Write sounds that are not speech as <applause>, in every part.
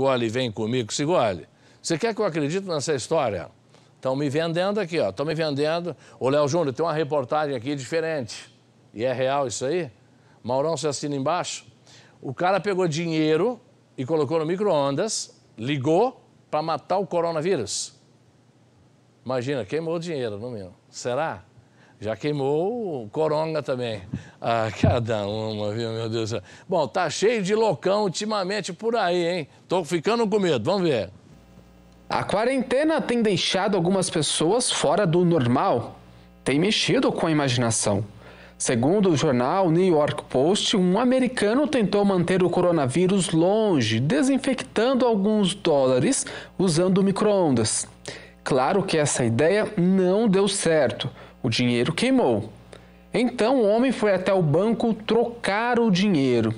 Gole, vem comigo. Sigole, você quer que eu acredite nessa história? Estão me vendendo aqui, ó. Estão me vendendo. Ô, Léo Júnior, tem uma reportagem aqui diferente. E é real isso aí? Maurão, você assina embaixo? O cara pegou dinheiro e colocou no micro-ondas, ligou para matar o coronavírus. Imagina, queimou o dinheiro, não meu? Será? Já queimou o coronga também. Ah, cada uma, viu, meu Deus do céu. Bom, tá cheio de loucão ultimamente por aí, hein? Tô ficando com medo, vamos ver. A quarentena tem deixado algumas pessoas fora do normal, tem mexido com a imaginação. Segundo o jornal New York Post, um americano tentou manter o coronavírus longe, desinfectando alguns dólares usando microondas. Claro que essa ideia não deu certo, o dinheiro queimou. Então o homem foi até o banco trocar o dinheiro.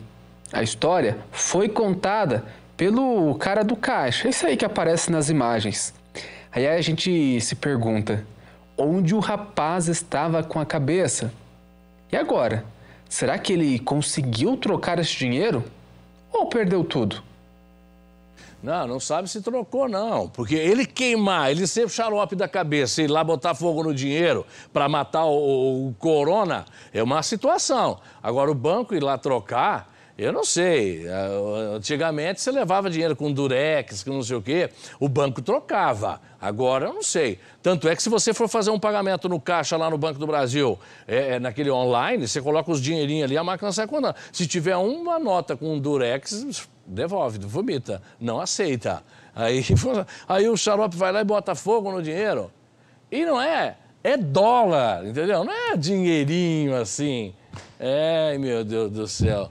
A história foi contada pelo cara do caixa, isso aí que aparece nas imagens. Aí a gente se pergunta: onde o rapaz estava com a cabeça? E agora? Será que ele conseguiu trocar esse dinheiro? Ou perdeu tudo? Não, não sabe se trocou, não. Porque ele queimar, ele ser xarope da cabeça e lá botar fogo no dinheiro para matar o, o, corona é uma situação. Agora, o banco ir lá trocar, eu não sei. É, antigamente você levava dinheiro com durex, com não sei o quê, o banco trocava. Agora eu não sei. Tanto é que se você for fazer um pagamento no caixa lá no Banco do Brasil, é, é, naquele online, você coloca os dinheirinhos ali, a máquina sai contando. Se tiver uma nota com durex, devolve, vomita, não aceita. Aí, <laughs> aí o xarope vai lá e bota fogo no dinheiro. E não é, é dólar, entendeu? Não é dinheirinho assim. Ai, é, meu Deus do céu.